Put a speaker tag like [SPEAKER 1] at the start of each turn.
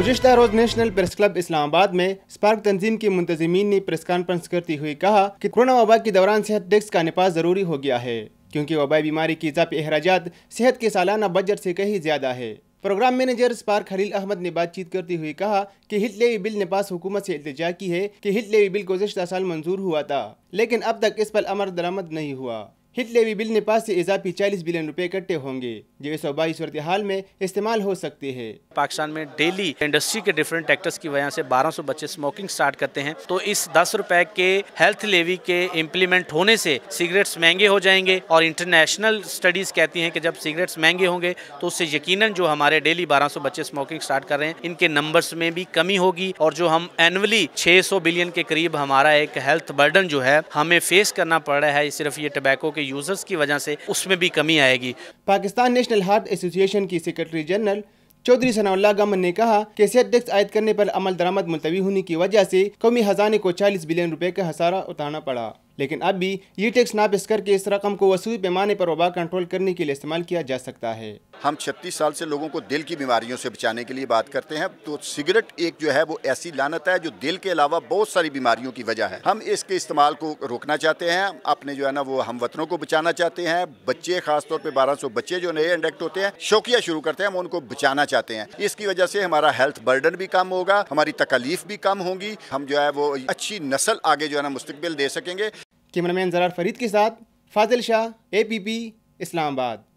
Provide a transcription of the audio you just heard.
[SPEAKER 1] गुजशत रोज national press club Islamabad में स्पार्क तंजीम के मुंतजमी ने प्रेस कॉन्फ्रेंस करते हुए कहा कि कोरोना वबा के दौरान सेहत टैक्स का नपास ज़रूरी हो गया है क्योंकि वबाई बीमारी की जब अहराज सेहत के सालाना बजट से कहीं ज़्यादा है programme manager Spark Khalil Ahmed ने बातचीत करते हुए कहा कि लेवी बिल ने पास हुकूमत से इल्तजा की है कि लेवी बिल गुजशत साल मंजूर हुआ था लेकिन अब तक इस पर अमर दरामद नहीं हुआ हिटलेवी बिल ने पास से इजाफी 40 बिलियन रुपए इकट्ठे होंगे जो इस वबाई सूरत
[SPEAKER 2] हाल में इस्तेमाल हो सकते हैं पाकिस्तान में डेली इंडस्ट्री के डिफरेंट एक्टर्स की वजह से 1200 बच्चे स्मोकिंग स्टार्ट करते हैं तो इस दस रुपए के हेल्थ लेवी के इम्प्लीमेंट होने से सिगरेट्स महंगे हो जाएंगे और इंटरनेशनल स्टडीज कहती है की जब सिगरेट्स महंगे होंगे तो उससे यकीन जो हमारे डेली बारह बच्चे स्मोकिंग स्टार्ट कर रहे हैं इनके नंबर में भी कमी होगी और जो हम एनुअली छह बिलियन के करीब हमारा एक हेल्थ बर्डन जो है हमें फेस करना पड़ रहा है सिर्फ ये टबैको के यूज़र्स की वजह से उसमें भी कमी आएगी
[SPEAKER 1] पाकिस्तान नेशनल हार्ट एसोसिएशन की सेक्रेटरी जनरल चौधरी सनाउल्ला गमन ने कहा कि सेहत टैक्स आयद करने पर अमल दरामद मुलतवी होने की वजह से कौमी खजाने को 40 बिलियन रुपए का हसारा उठाना पड़ा लेकिन अब भी ये टैक्स नापिस करके इस रकम को वसूल पैमाने पर वबा कंट्रोल करने के लिए इस्तेमाल किया जा सकता है
[SPEAKER 3] हम छत्तीस साल से लोगों को दिल की बीमारियों से बचाने के लिए बात करते हैं तो सिगरेट एक जो है वो ऐसी लानत है जो दिल के अलावा बहुत सारी बीमारियों की वजह है हम इसके इस्तेमाल को रोकना चाहते हैं अपने जो है ना वो हम वतनों को बचाना चाहते हैं बच्चे खासतौर पर बारह बच्चे जो नए इंडेक्ट होते हैं शौकिया शुरू करते हैं हम उनको बचाना चाहते हैं इसकी वजह से हमारा हेल्थ बर्डन भी कम होगा हमारी तकलीफ भी कम होगी हम जो है वो अच्छी नस्ल आगे जो है ना मुस्तबिल दे सकेंगे कैमरामैन जरार फरीद के साथ Fazil Shah A P P Islamabad